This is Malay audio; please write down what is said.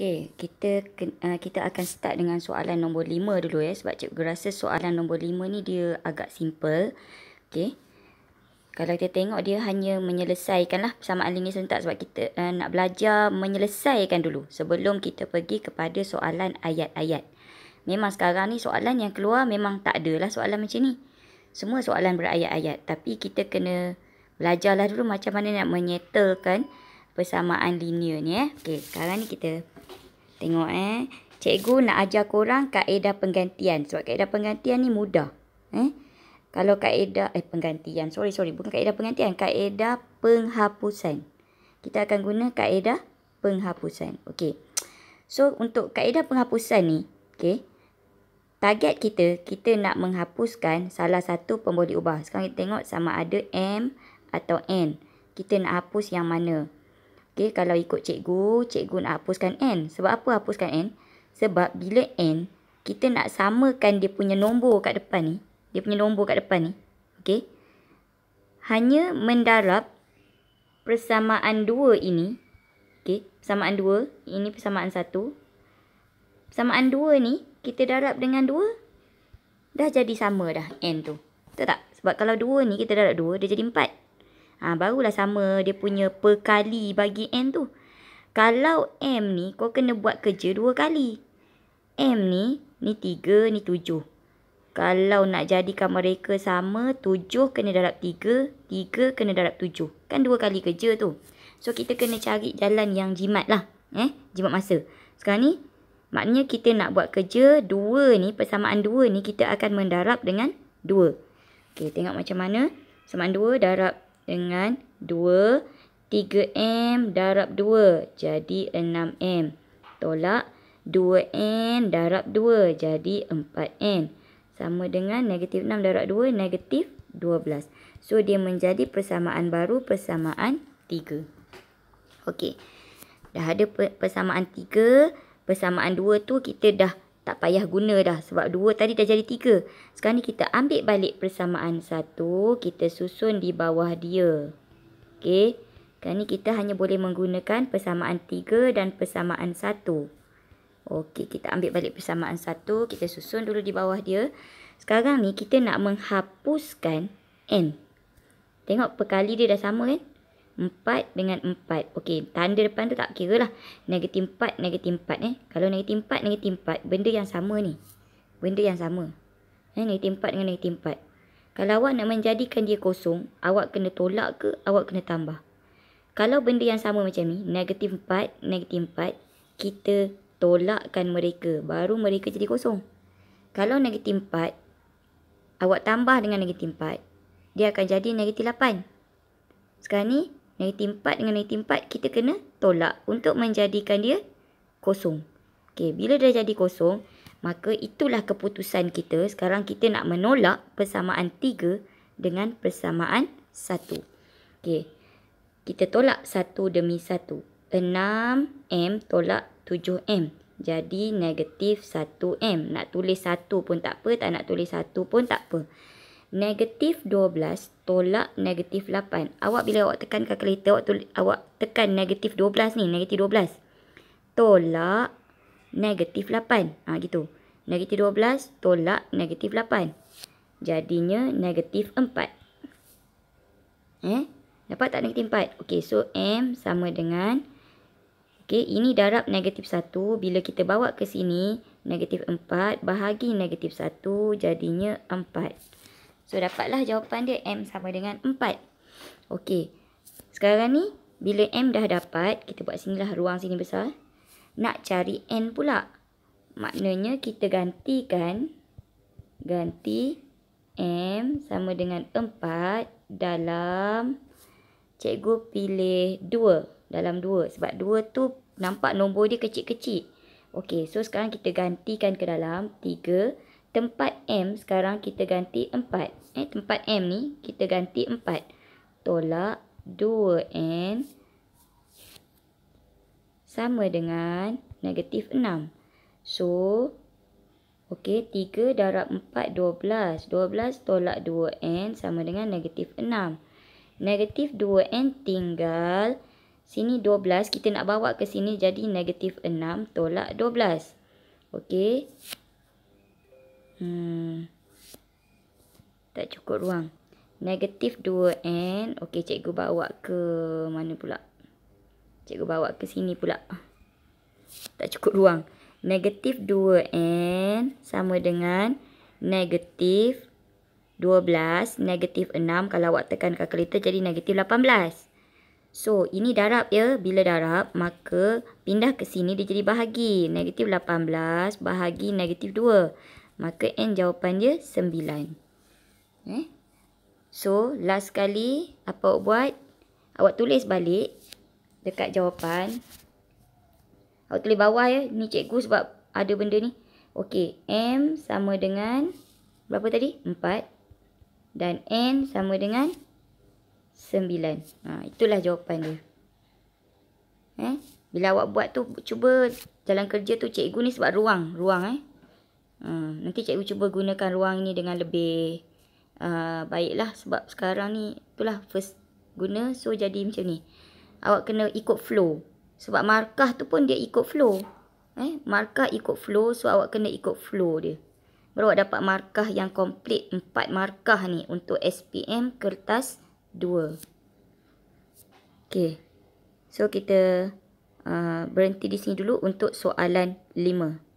Okay, kita uh, kita akan start dengan soalan nombor 5 dulu ya. Sebab cikgu rasa soalan nombor 5 ni dia agak simple. Okay. Kalau kita tengok dia hanya menyelesaikanlah lah persamaan linear serentak. Sebab kita uh, nak belajar menyelesaikan dulu. Sebelum kita pergi kepada soalan ayat-ayat. Memang sekarang ni soalan yang keluar memang tak ada lah soalan macam ni. Semua soalan berayat-ayat. Tapi kita kena belajarlah dulu macam mana nak menyetelkan persamaan linear ni ya. Okay, sekarang ni kita Tengok eh. Cikgu nak ajar korang kaedah penggantian. Sebab kaedah penggantian ni mudah. Eh? Kalau kaedah, eh penggantian. Sorry, sorry. Bukan kaedah penggantian. Kaedah penghapusan. Kita akan guna kaedah penghapusan. Okey. So, untuk kaedah penghapusan ni. okey. Target kita, kita nak menghapuskan salah satu pembuli ubah. Sekarang kita tengok sama ada M atau N. Kita nak hapus yang mana. Okey, kalau ikut cikgu, cikgu nak hapuskan N. Sebab apa hapuskan N? Sebab bila N, kita nak samakan dia punya nombor kat depan ni. Dia punya nombor kat depan ni. Okey. Hanya mendarab persamaan dua ini. Okey, persamaan dua. Ini persamaan satu. Persamaan dua ni, kita darab dengan dua. Dah jadi sama dah N tu. Betul tak? Sebab kalau dua ni kita darab dua, dia jadi empat. Ha, barulah sama dia punya perkali bagi N tu. Kalau M ni kau kena buat kerja dua kali. M ni, ni tiga, ni tujuh. Kalau nak jadikan mereka sama, tujuh kena darab tiga, tiga kena darab tujuh. Kan dua kali kerja tu. So, kita kena cari jalan yang jimat lah. Eh, jimat masa. Sekarang ni, maknanya kita nak buat kerja dua ni, persamaan dua ni kita akan mendarab dengan dua. Okay, tengok macam mana. Persamaan dua darab dengan 2. 3M darab 2 jadi 6M. Tolak 2N darab 2 jadi 4N. Sama dengan negatif 6 darab 2 negatif 12. So dia menjadi persamaan baru persamaan 3. Okey. Dah ada persamaan 3. Persamaan 2 tu kita dah tak payah guna dah sebab dua tadi dah jadi tiga. Sekarang ni kita ambil balik persamaan satu kita susun di bawah dia. Okey. Sekarang ni kita hanya boleh menggunakan persamaan tiga dan persamaan satu. Okey, kita ambil balik persamaan satu kita susun dulu di bawah dia. Sekarang ni kita nak menghapuskan n. Tengok perkali dia dah sama kan? 4 dengan 4. Okey, tanda depan tu tak kira lah. Negatif 4, negatif 4 eh. Kalau negatif 4, negatif 4. Benda yang sama ni. Benda yang sama. Eh, negatif 4 dengan negatif 4. Kalau awak nak menjadikan dia kosong, awak kena tolak ke awak kena tambah? Kalau benda yang sama macam ni, negatif 4, negatif 4, kita tolakkan mereka. Baru mereka jadi kosong. Kalau negatif 4, awak tambah dengan negatif 4, dia akan jadi negatif 8. Sekarang ni, negatif 4 dengan negatif 4 kita kena tolak untuk menjadikan dia kosong. Okey, bila dah jadi kosong, maka itulah keputusan kita. Sekarang kita nak menolak persamaan 3 dengan persamaan 1. Okey. Kita tolak 1 demi 1. 6M tolak 7M. Jadi negatif 1M. Nak tulis 1 pun tak apa, tak nak tulis 1 pun tak apa negatif 12 tolak negatif 8. Awak bila awak tekan kalkulator, awak, awak tekan negatif 12 ni, negatif 12. Tolak negatif 8. Ha, gitu. Negatif 12 tolak negatif 8. Jadinya negatif 4. Eh? Dapat tak negatif 4? Okey, so M sama dengan... Okey, ini darab negatif 1. Bila kita bawa ke sini, negatif 4 bahagi negatif 1 jadinya 4. So, dapatlah jawapan dia M sama dengan 4. Okey. Sekarang ni, bila M dah dapat, kita buat sini lah ruang sini besar. Nak cari N pula. Maknanya kita gantikan. Ganti M sama dengan 4 dalam cikgu pilih 2. Dalam 2. Sebab 2 tu nampak nombor dia kecil-kecil. Okey, so sekarang kita gantikan ke dalam 3. 3 tempat M sekarang kita ganti 4. Eh, tempat M ni kita ganti 4. Tolak 2N sama dengan negatif 6. So, ok, 3 darab 4, 12. 12 tolak 2N sama dengan negatif 6. Negatif 2N tinggal sini 12. Kita nak bawa ke sini jadi negatif 6 tolak 12. Ok. Ok. Hmm. Tak cukup ruang. Negatif 2N. Okey, cikgu bawa ke mana pula? Cikgu bawa ke sini pula. Tak cukup ruang. Negatif 2N sama dengan negatif 12, negatif 6. Kalau awak tekan kalkulator jadi negatif 18. So, ini darab ya. Bila darab, maka pindah ke sini dia jadi bahagi. Negatif 18 bahagi negatif Maka N jawapan dia 9. Eh? So, last kali apa awak buat? Awak tulis balik dekat jawapan. Awak tulis bawah ya. Ni cikgu sebab ada benda ni. Okey, M sama dengan berapa tadi? 4. Dan N sama dengan 9. Ha, itulah jawapan dia. Eh? Bila awak buat tu, cuba jalan kerja tu cikgu ni sebab ruang. Ruang eh. Ha, nanti cikgu cuba gunakan ruang ini dengan lebih uh, baiklah sebab sekarang ni itulah first guna so jadi macam ni. Awak kena ikut flow. Sebab markah tu pun dia ikut flow. Eh, markah ikut flow so awak kena ikut flow dia. Baru awak dapat markah yang komplit empat markah ni untuk SPM kertas 2. Okey. So kita uh, berhenti di sini dulu untuk soalan 5.